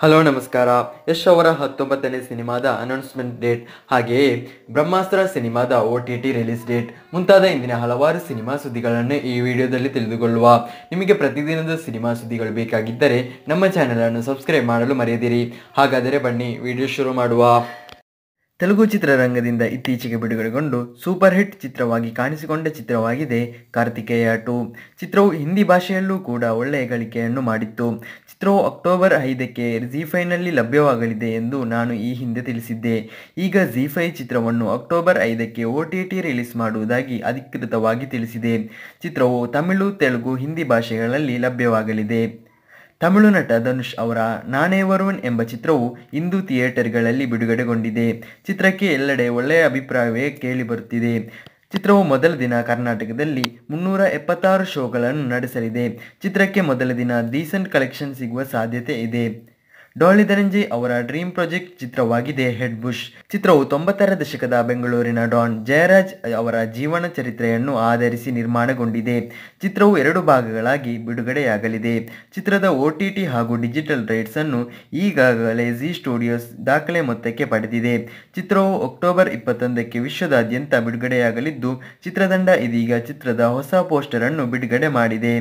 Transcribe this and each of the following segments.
hello ನಮಸ್ಕಾರ ಯಶ್ ಅವರ ಹತ್ತೊಂಬತ್ತನೇ ಸಿನಿಮಾದ ಅನೌನ್ಸ್ಮೆಂಟ್ ಡೇಟ್ ಹಾಗೆಯೇ ಬ್ರಹ್ಮಾಸ್ತ್ರ ಸಿನಿಮಾದ O T T release date ಮುಂತಾದ ಇಂದಿನ ಹಲವಾರು ಸಿನಿಮಾ ಸುದ್ದಿಗಳನ್ನು ಈ ವಿಡಿಯೋದಲ್ಲಿ ತಿಳಿದುಕೊಳ್ಳುವ ನಿಮಗೆ ಪ್ರತಿದಿನದ ಸಿನಿಮಾ ಸುದ್ದಿಗಳು ಬೇಕಾಗಿದ್ದರೆ ನಮ್ಮ ಚಾನೆಲನ್ನು ಸಬ್ಸ್ಕ್ರೈಬ್ ಮಾಡಲು ಮರೆಯದಿರಿ ಹಾಗಾದರೆ ಬನ್ನಿ ವಿಡಿಯೋ ಶುರು ಮಾಡುವ ತೆಲುಗು ಚಿತ್ರರಂಗದಿಂದ ಇತ್ತೀಚೆಗೆ ಬಿಡುಗಡೆಗೊಂಡು ಸೂಪರ್ ಹಿಟ್ ಚಿತ್ರವಾಗಿ ಕಾಣಿಸಿಕೊಂಡ ಚಿತ್ರವಾಗಿದೆ ಕಾರ್ತಿಕೇಯ ಟು ಚಿತ್ರವು ಹಿಂದಿ ಭಾಷೆಯಲ್ಲೂ ಕೂಡ ಒಳ್ಳೆಯ ಗಳಿಕೆಯನ್ನು ಮಾಡಿತ್ತು ಚಿತ್ರವು ಅಕ್ಟೋಬರ್ ಐದಕ್ಕೆ ಝೀಫೈನಲ್ಲಿ ಲಭ್ಯವಾಗಲಿದೆ ಎಂದು ನಾನು ಈ ಹಿಂದೆ ತಿಳಿಸಿದ್ದೆ ಈಗ ಝೀಫೈ ಚಿತ್ರವನ್ನು ಅಕ್ಟೋಬರ್ ಐದಕ್ಕೆ ಒ ಟಿ ಟಿ ರಿಲೀಸ್ ಮಾಡುವುದಾಗಿ ಅಧಿಕೃತವಾಗಿ ತಿಳಿಸಿದೆ ಚಿತ್ರವು ತಮಿಳು ತೆಲುಗು ಹಿಂದಿ ಭಾಷೆಗಳಲ್ಲಿ ಲಭ್ಯವಾಗಲಿದೆ ತಮಿಳು ನಟ ಧನುಷ್ ಅವರ ನಾನೇ ವರುಣ್ ಎಂಬ ಚಿತ್ರವು ಇಂದು ಥಿಯೇಟರ್ಗಳಲ್ಲಿ ಬಿಡುಗಡೆಗೊಂಡಿದೆ ಚಿತ್ರಕ್ಕೆ ಎಲ್ಲೆಡೆ ಒಳ್ಳೆಯ ಅಭಿಪ್ರಾಯವೇ ಕೇಳಿಬರುತ್ತಿದೆ ಚಿತ್ರವು ಮೊದಲ ದಿನ ಕರ್ನಾಟಕದಲ್ಲಿ ಮುನ್ನೂರ ಎಪ್ಪತ್ತಾರು ಶೋಗಳನ್ನು ನಡೆಸಲಿದೆ ಚಿತ್ರಕ್ಕೆ ಮೊದಲ ದಿನ ಡೀಸೆಂಟ್ ಕಲೆಕ್ಷನ್ ಸಿಗುವ ಸಾಧ್ಯತೆ ಇದೆ ಡಾಲಿ ಧನಂಜಯ್ ಅವರ ಡ್ರೀಮ್ ಪ್ರಾಜೆಕ್ಟ್ ಚಿತ್ರವಾಗಿದೆ ಹೆಡ್ ಬುಷ್ ಚಿತ್ರವು ತೊಂಬತ್ತರ ದಶಕದ ಬೆಂಗಳೂರಿನ ಡಾನ್ ಜಯರಾಜ್ ಅವರ ಜೀವನ ಚರಿತ್ರೆಯನ್ನು ಆಧರಿಸಿ ನಿರ್ಮಾಣಗೊಂಡಿದೆ ಚಿತ್ರವು ಎರಡು ಭಾಗಗಳಾಗಿ ಬಿಡುಗಡೆಯಾಗಲಿದೆ ಚಿತ್ರದ ಒಟಿಟಿ ಹಾಗೂ ಡಿಜಿಟಲ್ ರೈಟ್ಸ್ ಅನ್ನು ಈಗಾಗಲೇ ಜಿ ಸ್ಟುಡಿಯೋಸ್ ದಾಖಲೆ ಮೊತ್ತಕ್ಕೆ ಪಡೆದಿದೆ ಚಿತ್ರವು ಅಕ್ಟೋಬರ್ ಇಪ್ಪತ್ತೊಂದಕ್ಕೆ ವಿಶ್ವದಾದ್ಯಂತ ಬಿಡುಗಡೆಯಾಗಲಿದ್ದು ಚಿತ್ರತಂಡ ಇದೀಗ ಚಿತ್ರದ ಹೊಸ ಪೋಸ್ಟರ್ ಅನ್ನು ಬಿಡುಗಡೆ ಮಾಡಿದೆ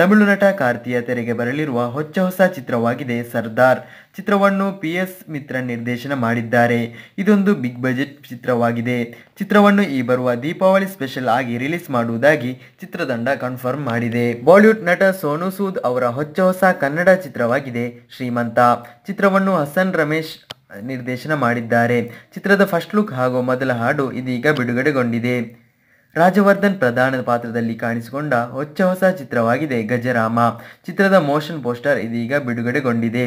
ತಮಿಳು ನಟ ಕಾರ್ತಿಯ ತೆರೆಗೆ ಬರಲಿರುವ ಹೊಚ್ಚ ಹೊಸ ಚಿತ್ರವಾಗಿದೆ ಸರ್ದಾರ್ ಚಿತ್ರವನ್ನು ಪಿ ಎಸ್ ಮಿತ್ರ ನಿರ್ದೇಶನ ಮಾಡಿದ್ದಾರೆ ಇದೊಂದು ಬಿಗ್ ಬಜೆಟ್ ಚಿತ್ರವಾಗಿದೆ ಚಿತ್ರವನ್ನು ಈ ಬರುವ ದೀಪಾವಳಿ ಸ್ಪೆಷಲ್ ಆಗಿ ರಿಲೀಸ್ ಮಾಡುವುದಾಗಿ ಚಿತ್ರತಂಡ ಕನ್ಫರ್ಮ್ ಮಾಡಿದೆ ಬಾಲಿವುಡ್ ನಟ ಸೋನು ಸೂದ್ ಅವರ ಹೊಚ್ಚ ಹೊಸ ಕನ್ನಡ ಚಿತ್ರವಾಗಿದೆ ಶ್ರೀಮಂತ ಚಿತ್ರವನ್ನು ಹಸನ್ ರಮೇಶ್ ನಿರ್ದೇಶನ ಮಾಡಿದ್ದಾರೆ ಚಿತ್ರದ ಫಸ್ಟ್ ಲುಕ್ ಹಾಗೂ ಮೊದಲ ಹಾಡು ಇದೀಗ ಬಿಡುಗಡೆಗೊಂಡಿದೆ ರಾಜವರ್ಧನ್ ಪ್ರಧಾನ ಪಾತ್ರದಲ್ಲಿ ಕಾಣಿಸಿಕೊಂಡ ಹೊಚ್ಚ ಹೊಸ ಚಿತ್ರವಾಗಿದೆ ಗಜರಾಮ ಚಿತ್ರದ ಮೋಷನ್ ಪೋಸ್ಟರ್ ಇದೀಗ ಬಿಡುಗಡೆಗೊಂಡಿದೆ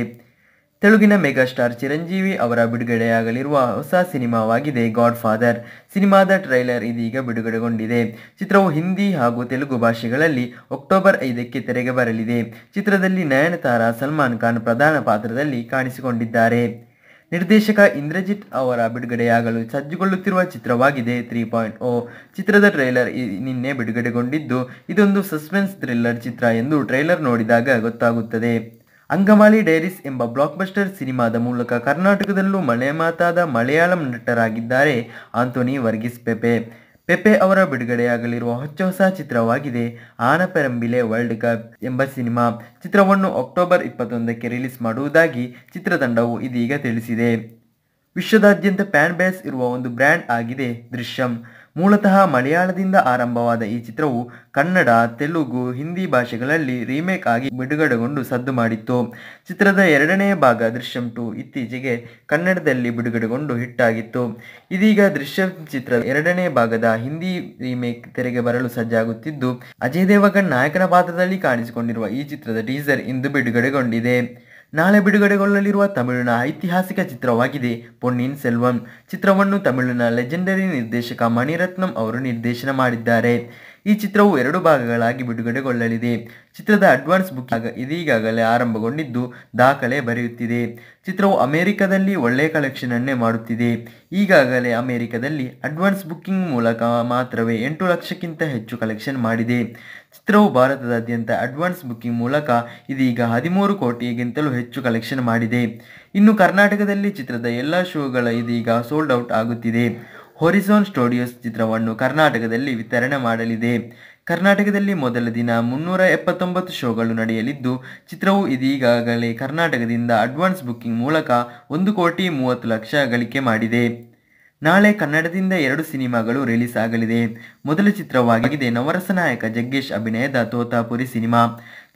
ತೆಲುಗಿನ ಮೆಗಾಸ್ಟಾರ್ ಚಿರಂಜೀವಿ ಅವರ ಬಿಡುಗಡೆಯಾಗಲಿರುವ ಹೊಸ ಸಿನಿಮಾವಾಗಿದೆ ಗಾಡ್ ಫಾದರ್ ಸಿನಿಮಾದ ಟ್ರೈಲರ್ ಇದೀಗ ಬಿಡುಗಡೆಗೊಂಡಿದೆ ಚಿತ್ರವು ಹಿಂದಿ ಹಾಗೂ ತೆಲುಗು ಭಾಷೆಗಳಲ್ಲಿ ಅಕ್ಟೋಬರ್ ಐದಕ್ಕೆ ತೆರೆಗೆ ಬರಲಿದೆ ಚಿತ್ರದಲ್ಲಿ ನಯನತಾರ ಸಲ್ಮಾನ್ ಖಾನ್ ಪ್ರಧಾನ ಪಾತ್ರದಲ್ಲಿ ಕಾಣಿಸಿಕೊಂಡಿದ್ದಾರೆ ನಿರ್ದೇಶಕ ಇಂದ್ರಜಿತ್ ಅವರ ಬಿಡುಗಡೆಯಾಗಲು ಸಜ್ಜುಗೊಳ್ಳುತ್ತಿರುವ ಚಿತ್ರವಾಗಿದೆ ತ್ರೀ ಪಾಯಿಂಟ್ ಓ ಚಿತ್ರದ ಟ್ರೈಲರ್ ನಿನ್ನೆ ಬಿಡುಗಡೆಗೊಂಡಿದ್ದು ಇದೊಂದು ಸಸ್ಪೆನ್ಸ್ ಥ್ರಿಲ್ಲರ್ ಚಿತ್ರ ಎಂದು ಟ್ರೈಲರ್ ನೋಡಿದಾಗ ಗೊತ್ತಾಗುತ್ತದೆ ಅಂಗಮಾಲಿ ಡೈರಿಸ್ ಎಂಬ ಬ್ಲಾಕ್ಬಸ್ಟರ್ ಸಿನಿಮಾದ ಮೂಲಕ ಕರ್ನಾಟಕದಲ್ಲೂ ಮಳೆ ಮಾತಾದ ಮಲಯಾಳಂ ನಟರಾಗಿದ್ದಾರೆ ಆಂಥೋನಿ ವರ್ಗಿಸ್ ಪೆಪೆ ಪೆಪೆ ಅವರ ಬಿಡುಗಡೆಯಾಗಲಿರುವ ಹೊಚ್ಚ ಹೊಸ ಚಿತ್ರವಾಗಿದೆ ಆನಪೆರಂಬಿಲೆ ವರ್ಲ್ಡ್ ಕಪ್ ಎಂಬ ಸಿನಿಮಾ ಚಿತ್ರವನ್ನು ಅಕ್ಟೋಬರ್ ಇಪ್ಪತ್ತೊಂದಕ್ಕೆ ರಿಲೀಸ್ ಮಾಡುವುದಾಗಿ ಚಿತ್ರತಂಡವು ಇದೀಗ ತಿಳಿಸಿದೆ ವಿಶ್ವದಾದ್ಯಂತ ಪ್ಯಾನ್ ಬೇಸ್ ಇರುವ ಒಂದು ಬ್ರ್ಯಾಂಡ್ ಆಗಿದೆ ದೃಶ್ಯಂ ಮೂಲತಃ ಮಲಯಾಳದಿಂದ ಆರಂಭವಾದ ಈ ಚಿತ್ರವು ಕನ್ನಡ ತೆಲುಗು ಹಿಂದಿ ಭಾಷೆಗಳಲ್ಲಿ ರೀಮೇಕ್ ಆಗಿ ಬಿಡುಗಡೆಗೊಂಡು ಸದ್ದು ಮಾಡಿತ್ತು ಚಿತ್ರದ ಎರಡನೇ ಭಾಗ ದೃಶ್ಯಂ ಟು ಇತ್ತೀಚೆಗೆ ಕನ್ನಡದಲ್ಲಿ ಬಿಡುಗಡೆಗೊಂಡು ಹಿಟ್ ಆಗಿತ್ತು ಇದೀಗ ದೃಶ್ಯಂ ಚಿತ್ರದ ಎರಡನೇ ಭಾಗದ ಹಿಂದಿ ರೀಮೇಕ್ ತೆರೆಗೆ ಬರಲು ಸಜ್ಜಾಗುತ್ತಿದ್ದು ಅಜಯ್ ದೇವಗನ್ ನಾಯಕನ ಪಾತ್ರದಲ್ಲಿ ಕಾಣಿಸಿಕೊಂಡಿರುವ ಈ ಚಿತ್ರದ ಟೀಸರ್ ಇಂದು ಬಿಡುಗಡೆಗೊಂಡಿದೆ ನಾಳೆ ಬಿಡುಗಡೆಗೊಳ್ಳಲಿರುವ ತಮಿಳಿನ ಐತಿಹಾಸಿಕ ಚಿತ್ರವಾಗಿದೆ ಪೊನ್ನಿನ್ ಸೆಲ್ವಂ ಚಿತ್ರವನ್ನು ತಮಿಳಿನ ಲೆಜೆಂಡರಿ ನಿರ್ದೇಶಕ ಮಣಿರತ್ನಂ ಅವರು ನಿರ್ದೇಶನ ಮಾಡಿದ್ದಾರೆ ಈ ಚಿತ್ರವು ಎರಡು ಭಾಗಗಳಾಗಿ ಬಿಡುಗಡೆಗೊಳ್ಳಲಿದೆ ಚಿತ್ರದ ಅಡ್ವಾನ್ಸ್ ಬುಕ್ ಇದೀಗಾಗಲೇ ಆರಂಭಗೊಂಡಿದ್ದು ದಾಖಲೆ ಬರೆಯುತ್ತಿದೆ ಚಿತ್ರವು ಅಮೆರಿಕದಲ್ಲಿ ಒಳ್ಳೆಯ ಕಲೆಕ್ಷನ್ ಅನ್ನೇ ಮಾಡುತ್ತಿದೆ ಈಗಾಗಲೇ ಅಮೆರಿಕದಲ್ಲಿ ಅಡ್ವಾನ್ಸ್ ಬುಕ್ಕಿಂಗ್ ಮೂಲಕ ಮಾತ್ರವೇ ಎಂಟು ಲಕ್ಷಕ್ಕಿಂತ ಹೆಚ್ಚು ಕಲೆಕ್ಷನ್ ಮಾಡಿದೆ ಚಿತ್ರವು ಭಾರತದಾದ್ಯಂತ ಅಡ್ವಾನ್ಸ್ ಬುಕ್ಕಿಂಗ್ ಮೂಲಕ ಇದೀಗ ಹದಿಮೂರು ಕೋಟಿಗಿಂತಲೂ ಹೆಚ್ಚು ಕಲೆಕ್ಷನ್ ಮಾಡಿದೆ ಇನ್ನು ಕರ್ನಾಟಕದಲ್ಲಿ ಚಿತ್ರದ ಎಲ್ಲ ಶೋಗಳ ಇದೀಗ ಸೋಲ್ಡ್ ಔಟ್ ಆಗುತ್ತಿದೆ ಹೊರಿಸೋನ್ ಸ್ಟುಡಿಯೋಸ್ ಚಿತ್ರವನ್ನು ಕರ್ನಾಟಕದಲ್ಲಿ ವಿತರಣೆ ಮಾಡಲಿದೆ ಕರ್ನಾಟಕದಲ್ಲಿ ಮೊದಲ ದಿನ ಮುನ್ನೂರ ಎಪ್ಪತ್ತೊಂಬತ್ತು ಶೋಗಳು ನಡೆಯಲಿದ್ದು ಚಿತ್ರವು ಇದೀಗಾಗಲೇ ಕರ್ನಾಟಕದಿಂದ ಅಡ್ವಾನ್ಸ್ ಬುಕ್ಕಿಂಗ್ ಮೂಲಕ ಒಂದು ಕೋಟಿ ಮೂವತ್ತು ಲಕ್ಷ ಗಳಿಕೆ ಮಾಡಿದೆ ನಾಳೆ ಕನ್ನಡದಿಂದ ಎರಡು ಸಿನಿಮಾಗಳು ರಿಲೀಸ್ ಆಗಲಿದೆ ಮೊದಲ ಚಿತ್ರವಾಗಿದೆ ನವರಸ ನಾಯಕ ಜಗ್ಗೇಶ್ ಅಭಿನಯದ ತೋತಾಪುರಿ ಸಿನಿಮಾ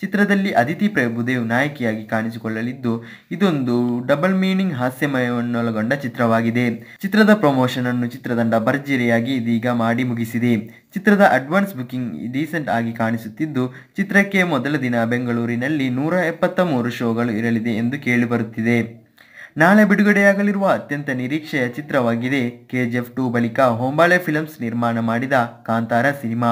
ಚಿತ್ರದಲ್ಲಿ ಅದಿತಿ ಪ್ರಭುದೇವ್ ನಾಯಕಿಯಾಗಿ ಕಾಣಿಸಿಕೊಳ್ಳಲಿದ್ದು ಇದೊಂದು ಡಬಲ್ ಮೀನಿಂಗ್ ಹಾಸ್ಯಮಯವನ್ನೊಳಗೊಂಡ ಚಿತ್ರವಾಗಿದೆ ಚಿತ್ರದ ಪ್ರಮೋಷನ್ ಅನ್ನು ಚಿತ್ರತಂಡ ಭರ್ಜರಿಯಾಗಿ ಇದೀಗ ಮಾಡಿ ಮುಗಿಸಿದೆ ಚಿತ್ರದ ಅಡ್ವಾನ್ಸ್ ಬುಕಿಂಗ್ ಡೀಸೆಂಟ್ ಆಗಿ ಕಾಣಿಸುತ್ತಿದ್ದು ಚಿತ್ರಕ್ಕೆ ಮೊದಲ ದಿನ ಬೆಂಗಳೂರಿನಲ್ಲಿ ನೂರ ಎಪ್ಪತ್ತ ಮೂರು ಶೋಗಳು ಇರಲಿದೆ ಎಂದು ಕೇಳಿಬರುತ್ತಿದೆ ನಾಳೆ ಬಿಡುಗಡೆಯಾಗಲಿರುವ ಅತ್ಯಂತ ನಿರೀಕ್ಷೆಯ ಚಿತ್ರವಾಗಿದೆ ಕೆಜಿಎಫ್ ಟು ಬಳಿಕ ಹೊಂಬಾಳೆ ಫಿಲಮ್ಸ್ ನಿರ್ಮಾಣ ಮಾಡಿದ ಕಾಂತಾರ ಸಿನಿಮಾ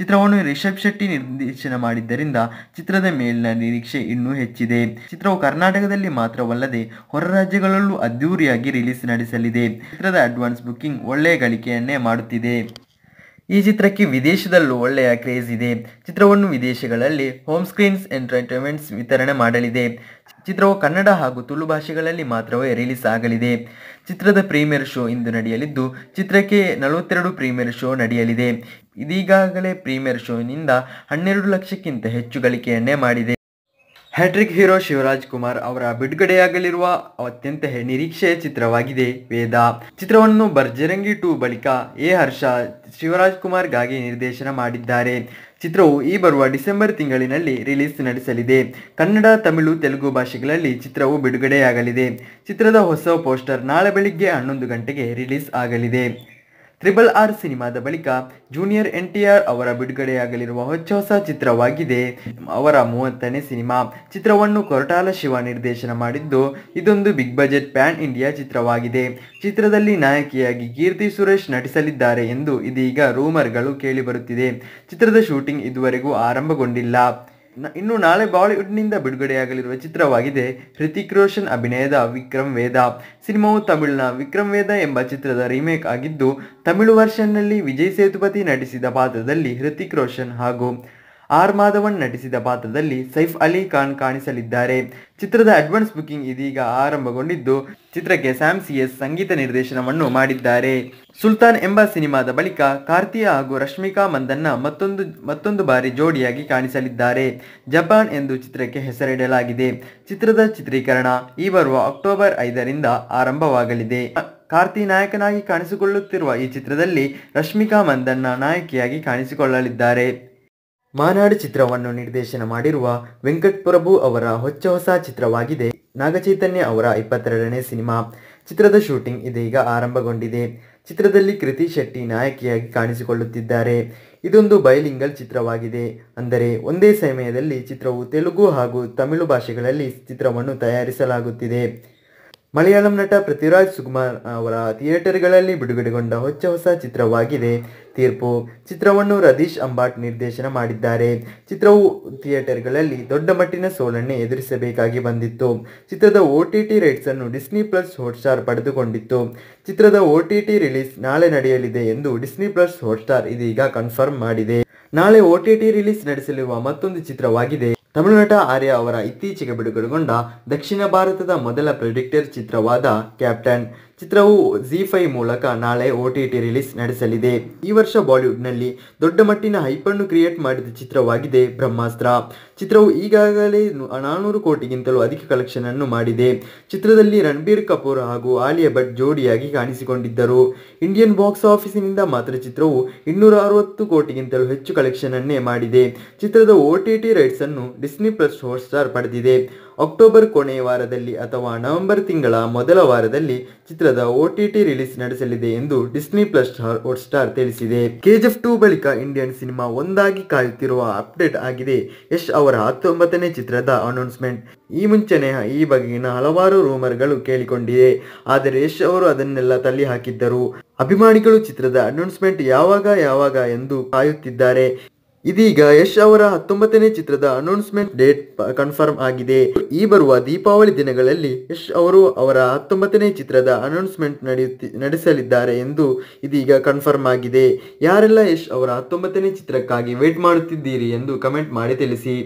ಚಿತ್ರವನ್ನು ರಿಷಬ್ ಶೆಟ್ಟಿ ನಿರ್ದೇಶನ ಮಾಡಿದ್ದರಿಂದ ಚಿತ್ರದ ಮೇಲಿನ ನಿರೀಕ್ಷೆ ಇನ್ನೂ ಹೆಚ್ಚಿದೆ ಚಿತ್ರವು ಕರ್ನಾಟಕದಲ್ಲಿ ಮಾತ್ರವಲ್ಲದೆ ಹೊರ ರಾಜ್ಯಗಳಲ್ಲೂ ಅದ್ದೂರಿಯಾಗಿ ರಿಲೀಸ್ ನಡೆಸಲಿದೆ ಚಿತ್ರದ ಅಡ್ವಾನ್ಸ್ ಬುಕ್ಕಿಂಗ್ ಒಳ್ಳೆಯ ಗಳಿಕೆಯನ್ನೇ ಮಾಡುತ್ತಿದೆ ಈ ಚಿತ್ರಕ್ಕೆ ವಿದೇಶದಲ್ಲೂ ಒಳ್ಳೆಯ ಕ್ರೇಜ್ ಇದೆ ಚಿತ್ರವನ್ನು ವಿದೇಶಗಳಲ್ಲಿ ಹೋಮ್ ಸ್ಕ್ರೀನ್ಸ್ ಎಂಟರ್ಟೈನ್ಮೆಂಟ್ಸ್ ವಿತರಣೆ ಮಾಡಲಿದೆ ಚಿತ್ರವು ಕನ್ನಡ ಹಾಗೂ ತುಳು ಭಾಷೆಗಳಲ್ಲಿ ಮಾತ್ರವೇ ರಿಲೀಸ್ ಆಗಲಿದೆ ಚಿತ್ರದ ಪ್ರೀಮಿಯರ್ ಶೋ ಇಂದು ನಡೆಯಲಿದ್ದು ಚಿತ್ರಕ್ಕೆ ನಲವತ್ತೆರಡು ಪ್ರೀಮಿಯರ್ ಶೋ ನಡೆಯಲಿದೆ ಇದೀಗಾಗಲೇ ಪ್ರೀಮಿಯರ್ ಶೋನಿಂದ ಹನ್ನೆರಡು ಲಕ್ಷಕ್ಕಿಂತ ಹೆಚ್ಚು ಗಳಿಕೆಯನ್ನೇ ಮಾಡಿದೆ ಹ್ಯಾಟ್ರಿಕ್ ಹೀರೋ ಶಿವರಾಜ್ ಕುಮಾರ್ ಅವರ ಬಿಡುಗಡೆಯಾಗಲಿರುವ ಅತ್ಯಂತ ನಿರೀಕ್ಷೆಯ ಚಿತ್ರವಾಗಿದೆ ವೇದ ಚಿತ್ರವನ್ನು ಬರ್ಜರಂಗಿ ಟು ಬಳಿಕ ಎ ಹರ್ಷ ಶಿವರಾಜ್ ಕುಮಾರ್ ಗಾಗಿ ನಿರ್ದೇಶನ ಮಾಡಿದ್ದಾರೆ ಚಿತ್ರವು ಈ ಬರುವ ಡಿಸೆಂಬರ್ ತಿಂಗಳಿನಲ್ಲಿ ರಿಲೀಸ್ ನಡೆಸಲಿದೆ ಕನ್ನಡ ತಮಿಳು ತೆಲುಗು ಭಾಷೆಗಳಲ್ಲಿ ಚಿತ್ರವು ಬಿಡುಗಡೆಯಾಗಲಿದೆ ಚಿತ್ರದ ಹೊಸ ಪೋಸ್ಟರ್ ನಾಳೆ ಬೆಳಿಗ್ಗೆ ಹನ್ನೊಂದು ಗಂಟೆಗೆ ರಿಲೀಸ್ ಆಗಲಿದೆ ಟ್ರಿಬಲ್ ಆರ್ ಸಿನಿಮಾದ ಬಳಿಕ ಜೂನಿಯರ್ ಎನ್ ಟಿ ಆರ್ ಅವರ ಬಿಡುಗಡೆಯಾಗಲಿರುವ ಹೊಚ್ಚ ಹೊಸ ಚಿತ್ರವಾಗಿದೆ ಅವರ ಮೂವತ್ತನೇ ಸಿನಿಮಾ ಚಿತ್ರವನ್ನು ಕೊರಟಾಲ ಶಿವ ನಿರ್ದೇಶನ ಮಾಡಿದ್ದು ಇದೊಂದು ಬಿಗ್ ಬಜೆಟ್ ಪ್ಯಾನ್ ಇಂಡಿಯಾ ಚಿತ್ರವಾಗಿದೆ ಚಿತ್ರದಲ್ಲಿ ನಾಯಕಿಯಾಗಿ ಕೀರ್ತಿ ಸುರೇಶ್ ನಟಿಸಲಿದ್ದಾರೆ ಎಂದು ಇದೀಗ ರೂಮರ್ಗಳು ಕೇಳಿಬರುತ್ತಿದೆ ಚಿತ್ರದ ಶೂಟಿಂಗ್ ಇದುವರೆಗೂ ಆರಂಭಗೊಂಡಿಲ್ಲ ಇನ್ನು ನಾಳೆ ಬಾಲಿವುಡ್ನಿಂದ ಬಿಡುಗಡೆಯಾಗಲಿರುವ ಚಿತ್ರವಾಗಿದೆ ಹೃತಿಕ್ ರೋಷನ್ ಅಭಿನಯದ ವಿಕ್ರಮ್ ವೇದ ಸಿನಿಮಾವು ತಮಿಳಿನ ವಿಕ್ರಮ್ ವೇದ ಎಂಬ ಚಿತ್ರದ ರೀಮೇಕ್ ಆಗಿದ್ದು ತಮಿಳು ವರ್ಷನ್ನಲ್ಲಿ ವಿಜಯ್ ಸೇತುಪತಿ ನಟಿಸಿದ ಪಾತ್ರದಲ್ಲಿ ಹೃತಿಕ್ ರೋಷನ್ ಹಾಗೂ ಆರ್ ಮಾಧವನ್ ನಟಿಸಿದ ಪಾತ್ರದಲ್ಲಿ ಸೈಫ್ ಅಲಿ ಖಾನ್ ಕಾಣಿಸಲಿದ್ದಾರೆ ಚಿತ್ರದ ಅಡ್ವಾನ್ಸ್ ಬುಕಿಂಗ್ ಇದೀಗ ಆರಂಭಗೊಂಡಿದ್ದು ಚಿತ್ರಕ್ಕೆ ಸ್ಯಾಮ್ ಸಿಎಸ್ ಸಂಗೀತ ನಿರ್ದೇಶನವನ್ನು ಮಾಡಿದ್ದಾರೆ ಸುಲ್ತಾನ್ ಎಂಬ ಸಿನಿಮಾದ ಬಳಿಕ ಕಾರ್ತಿಯ ಹಾಗೂ ರಶ್ಮಿಕಾ ಮಂದನ್ನ ಮತ್ತೊಂದು ಮತ್ತೊಂದು ಬಾರಿ ಜೋಡಿಯಾಗಿ ಕಾಣಿಸಲಿದ್ದಾರೆ ಜಪಾನ್ ಎಂದು ಚಿತ್ರಕ್ಕೆ ಹೆಸರಿಡಲಾಗಿದೆ ಚಿತ್ರದ ಚಿತ್ರೀಕರಣ ಈ ಬರುವ ಅಕ್ಟೋಬರ್ ಐದರಿಂದ ಆರಂಭವಾಗಲಿದೆ ಕಾರ್ತಿ ನಾಯಕನಾಗಿ ಕಾಣಿಸಿಕೊಳ್ಳುತ್ತಿರುವ ಈ ಚಿತ್ರದಲ್ಲಿ ರಶ್ಮಿಕಾ ಮಂದಣ್ಣ ನಾಯಕಿಯಾಗಿ ಕಾಣಿಸಿಕೊಳ್ಳಲಿದ್ದಾರೆ ಮಾನಾಡು ಚಿತ್ರವನ್ನು ನಿರ್ದೇಶನ ಮಾಡಿರುವ ವೆಂಕಟ್ ಪ್ರಭು ಅವರ ಹೊಚ್ಚ ಹೊಸ ಚಿತ್ರವಾಗಿದೆ ನಾಗಚೈತನ್ಯ ಅವರ ಇಪ್ಪತ್ತೆರಡನೇ ಸಿನಿಮಾ ಚಿತ್ರದ ಶೂಟಿಂಗ್ ಇದೀಗ ಆರಂಭಗೊಂಡಿದೆ ಚಿತ್ರದಲ್ಲಿ ಕೃತಿ ಶೆಟ್ಟಿ ನಾಯಕಿಯಾಗಿ ಕಾಣಿಸಿಕೊಳ್ಳುತ್ತಿದ್ದಾರೆ ಇದೊಂದು ಬೈಲಿಂಗಲ್ ಚಿತ್ರವಾಗಿದೆ ಅಂದರೆ ಒಂದೇ ಸಮಯದಲ್ಲಿ ಚಿತ್ರವು ತೆಲುಗು ಹಾಗೂ ತಮಿಳು ಭಾಷೆಗಳಲ್ಲಿ ಚಿತ್ರವನ್ನು ತಯಾರಿಸಲಾಗುತ್ತಿದೆ ಮಲಯಾಳಂ ನಟ ಪೃಥ್ವಿರಾಜ್ ಸುಕುಮಾರ್ ಅವರ ಥಿಯೇಟರ್ಗಳಲ್ಲಿ ಬಿಡುಗಡೆಗೊಂಡ ಹೊಚ್ಚ ಹೊಸ ಚಿತ್ರವಾಗಿದೆ ತೀರ್ಪು ಚಿತ್ರವನ್ನು ರದೀಶ್ ಅಂಬಾಟ್ ನಿರ್ದೇಶನ ಮಾಡಿದ್ದಾರೆ ಚಿತ್ರವು ಥಿಯೇಟರ್ಗಳಲ್ಲಿ ದೊಡ್ಡ ಮಟ್ಟಿನ ಸೋಲನ್ನೇ ಎದುರಿಸಬೇಕಾಗಿ ಬಂದಿತ್ತು ಚಿತ್ರದ ಒ ಟಿ ಟಿ ಅನ್ನು ಡಿಸ್ನಿ ಪ್ಲಸ್ ಹಾಟ್ಸ್ಟಾರ್ ಪಡೆದುಕೊಂಡಿತ್ತು ಚಿತ್ರದ ಒ ಟಿ ಟಿ ರಿಲೀಸ್ ನಾಳೆ ನಡೆಯಲಿದೆ ಎಂದು ಡಿಸ್ನಿ ಪ್ಲಸ್ ಹಾಟ್ಸ್ಟಾರ್ ಇದೀಗ ಕನ್ಫರ್ಮ್ ಮಾಡಿದೆ ನಾಳೆ ಒ ಟಿ ಟಿ ರಿಲೀಸ್ ನಡೆಸಲಿರುವ ಮತ್ತೊಂದು ಚಿತ್ರವಾಗಿದೆ ತಮಿಳುನಟ ಆರ್ಯ ಅವರ ಇತ್ತೀಚೆಗೆ ಬಿಡುಗಡೆಗೊಂಡ ದಕ್ಷಿಣ ಭಾರತದ ಮೊದಲ ಪ್ರೆಡಿಕ್ಟರ್ ಚಿತ್ರವಾದ ಕ್ಯಾಪ್ಟನ್ ಚಿತ್ರವು ಜಿ ಮೂಲಕ ನಾಳೆ ಒ ಟಿ ಟಿ ರಿಲೀಸ್ ನಡೆಸಲಿದೆ ಈ ವರ್ಷ ಬಾಲಿವುಡ್ನಲ್ಲಿ ದೊಡ್ಡ ಮಟ್ಟಿನ ಹೈಪನ್ನು ಕ್ರಿಯೇಟ್ ಮಾಡಿದ ಚಿತ್ರವಾಗಿದೆ ಬ್ರಹ್ಮಾಸ್ತ್ರ ಚಿತ್ರವು ಈಗಾಗಲೇ ನಾನೂರು ಕೋಟಿಗಿಂತಲೂ ಅಧಿಕ ಕಲೆಕ್ಷನ್ ಅನ್ನು ಮಾಡಿದೆ ಚಿತ್ರದಲ್ಲಿ ರಣಬೀರ್ ಕಪೂರ್ ಹಾಗೂ ಆಲಿಯಾ ಭಟ್ ಜೋಡಿಯಾಗಿ ಕಾಣಿಸಿಕೊಂಡಿದ್ದರು ಇಂಡಿಯನ್ ಬಾಕ್ಸ್ ಆಫೀಸಿನಿಂದ ಮಾತ್ರ ಚಿತ್ರವು ಇನ್ನೂರ ಅರವತ್ತು ಕೋಟಿಗಿಂತಲೂ ಹೆಚ್ಚು ಕಲೆಕ್ಷನ್ ಅನ್ನೇ ಮಾಡಿದೆ ಚಿತ್ರದ ಒ ಟಿ ಟಿ ರೈಟ್ಸ್ ಅನ್ನು ಡಿಸ್ನಿ ಪ್ಲಸ್ ಸ್ಟಾರ್ ಪಡೆದಿದೆ ಅಕ್ಟೋಬರ್ ಕೊನೆಯ ವಾರದಲ್ಲಿ ಅಥವಾ ನವೆಂಬರ್ ತಿಂಗಳ ಮೊದಲ ವಾರದಲ್ಲಿ ಚಿತ್ರದ ಓಟಿಟಿ ರಿಲೀಸ್ ನಡೆಸಲಿದೆ ಎಂದು ಡಿಸ್ನಿ ಪ್ಲಸ್ ಸ್ಟಾರ್ ತಿಳಿಸಿದೆ ಕೆಜಿಎಫ್ ಟು ಬಳಿಕ ಇಂಡಿಯನ್ ಸಿನಿಮಾ ಒಂದಾಗಿ ಕಾಯುತ್ತಿರುವ ಅಪ್ಡೇಟ್ ಆಗಿದೆ ಯಶ್ ಅವರ ಹತ್ತೊಂಬತ್ತನೇ ಚಿತ್ರದ ಅನೌನ್ಸ್ಮೆಂಟ್ ಈ ಮುಂಚೆನೇ ಈ ಬಗೆಗಿನ ಹಲವಾರು ರೂಮರ್ಗಳು ಕೇಳಿಕೊಂಡಿದೆ ಆದರೆ ಯಶ್ ಅವರು ಅದನ್ನೆಲ್ಲ ತಳ್ಳಿ ಹಾಕಿದ್ದರು ಅಭಿಮಾನಿಗಳು ಚಿತ್ರದ ಅನೌನ್ಸ್ಮೆಂಟ್ ಯಾವಾಗ ಯಾವಾಗ ಎಂದು ಕಾಯುತ್ತಿದ್ದಾರೆ ಇದೀಗ ಯಶ್ ಅವರ ಹತ್ತೊಂಬತ್ತನೇ ಚಿತ್ರದ ಅನೌನ್ಸ್ಮೆಂಟ್ ಡೇಟ್ ಕನ್ಫರ್ಮ್ ಆಗಿದೆ ಈ ಬರುವ ದೀಪಾವಳಿ ದಿನಗಳಲ್ಲಿ ಯಶ್ ಅವರು ಅವರ ಹತ್ತೊಂಬತ್ತನೇ ಚಿತ್ರದ ಅನೌನ್ಸ್ಮೆಂಟ್ ನಡೆಯುತ್ತಿ ನಡೆಸಲಿದ್ದಾರೆ ಎಂದು ಇದೀಗ ಕನ್ಫರ್ಮ್ ಆಗಿದೆ ಯಾರೆಲ್ಲ ಯಶ್ ಅವರ ಹತ್ತೊಂಬತ್ತನೇ ಚಿತ್ರಕ್ಕಾಗಿ ವೇಟ್ ಮಾಡುತ್ತಿದ್ದೀರಿ ಎಂದು ಕಮೆಂಟ್ ಮಾಡಿ ತಿಳಿಸಿ